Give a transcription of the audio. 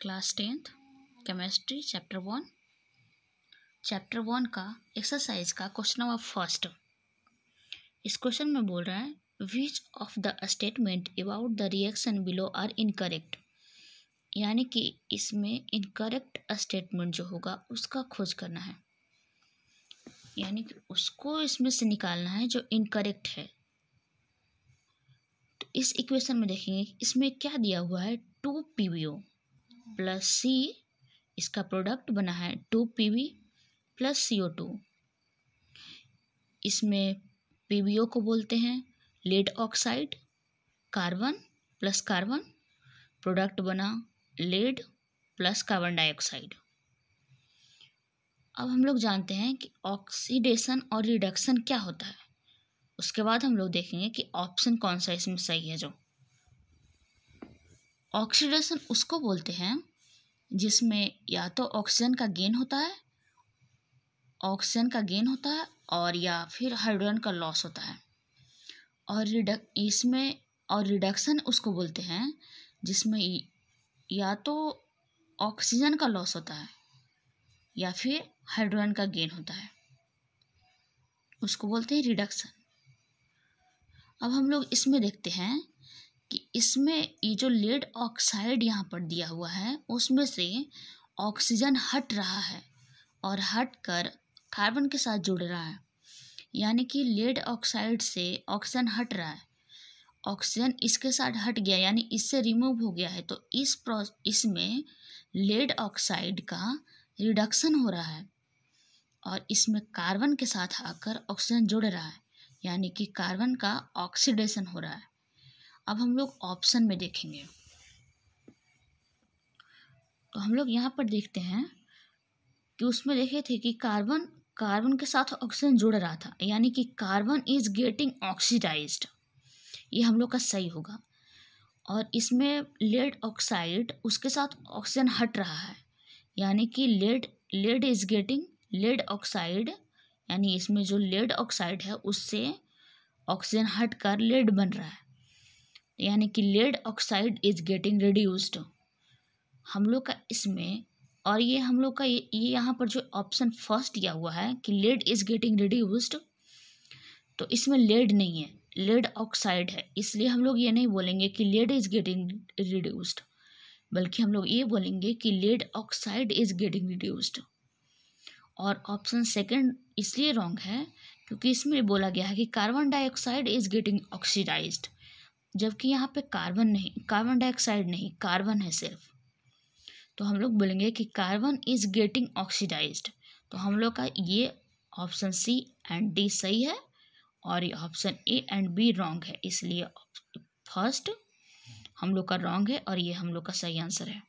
class tenth chemistry chapter one chapter one का exercise का question number first इस क्वेश्चन में बोल रहा है which of the statement about the reaction below are incorrect यानी कि इसमें इनकरेक्ट स्टेटमेंट जो होगा उसका खोज करना है यानी कि उसको इसमें से निकालना है जो इनकरेक्ट है तो इस इक्वेशन में देखेंगे इसमें क्या दिया हुआ है टू पी प्लस सी इसका प्रोडक्ट बना है two P V plus C O two इसमें पी वी ओ को बोलते हैं lead oxide carbon plus carbon product बना लेड प्लस कार्बन डाइऑक्साइड अब हम लोग जानते हैं कि ऑक्सीडेशन और रिडक्शन क्या होता है उसके बाद हम लोग देखेंगे कि ऑप्शन कौन सा इसमें सही है जो ऑक्सीडेशन उसको बोलते हैं जिसमें या तो ऑक्सीजन का गेन होता है ऑक्सीजन का गेन होता है और या फिर हाइड्रोजन का लॉस होता है और रिडक इसमें और रिडक्शन उसको बोलते हैं जिसमें या तो ऑक्सीजन का लॉस होता है या फिर हाइड्रोजन का गेन होता है उसको बोलते हैं रिडक्शन अब हम लोग इसमें देखते हैं कि इसमें ये जो लेड ऑक्साइड यहाँ पर दिया हुआ है उसमें से ऑक्सीजन हट रहा है और हट कर कार्बन के साथ जुड़ रहा है यानी कि लेड ऑक्साइड से ऑक्सीजन हट रहा है ऑक्सीजन इसके साथ हट गया यानी इससे रिमूव हो गया है तो इस प्रो इसमें लेड ऑक्साइड का रिडक्शन हो रहा है और इसमें कार्बन के साथ आकर ऑक्सीजन जुड़ रहा है यानी कि कार्बन का ऑक्सीडेशन हो रहा है अब हम लोग ऑप्शन में देखेंगे तो हम लोग यहाँ पर देखते हैं कि उसमें देखे थे कि कार्बन कार्बन के साथ ऑक्सीजन जुड़ रहा था यानी कि कार्बन इज गेटिंग ऑक्सीडाइज ये हम लोग का सही होगा और इसमें लेड ऑक्साइड उसके साथ ऑक्सीजन हट रहा है यानी कि lead lead is getting lead oxide यानी इसमें जो लेड ऑक्साइड है उससे ऑक्सीजन हट कर लेड बन रहा है यानी कि lead oxide is getting reduced हम लोग का इसमें और ये हम लोग का ये, ये यहाँ पर जो ऑप्शन फर्स्ट दिया हुआ है कि लेड इज गेटिंग रिड्यूस्ड तो इसमें लेड नहीं है लेड ऑक्साइड है इसलिए हम लोग ये नहीं बोलेंगे कि लेड इज गेटिंग रिड्यूस्ड बल्कि हम लोग ये बोलेंगे कि lead oxide is getting reduced और ऑप्शन सेकंड इसलिए रॉन्ग है क्योंकि इसमें बोला गया है कि carbon dioxide is getting oxidised जबकि यहाँ पे कार्बन नहीं कार्बन डाइऑक्साइड नहीं कार्बन है सिर्फ तो हम लोग बोलेंगे कि कार्बन इज गेटिंग ऑक्सीडाइज तो हम लोग का ये ऑप्शन सी एंड डी सही है और ये option A and B wrong है इसलिए फर्स्ट हम लोग का रॉन्ग है और ये हम लोग का सही आंसर है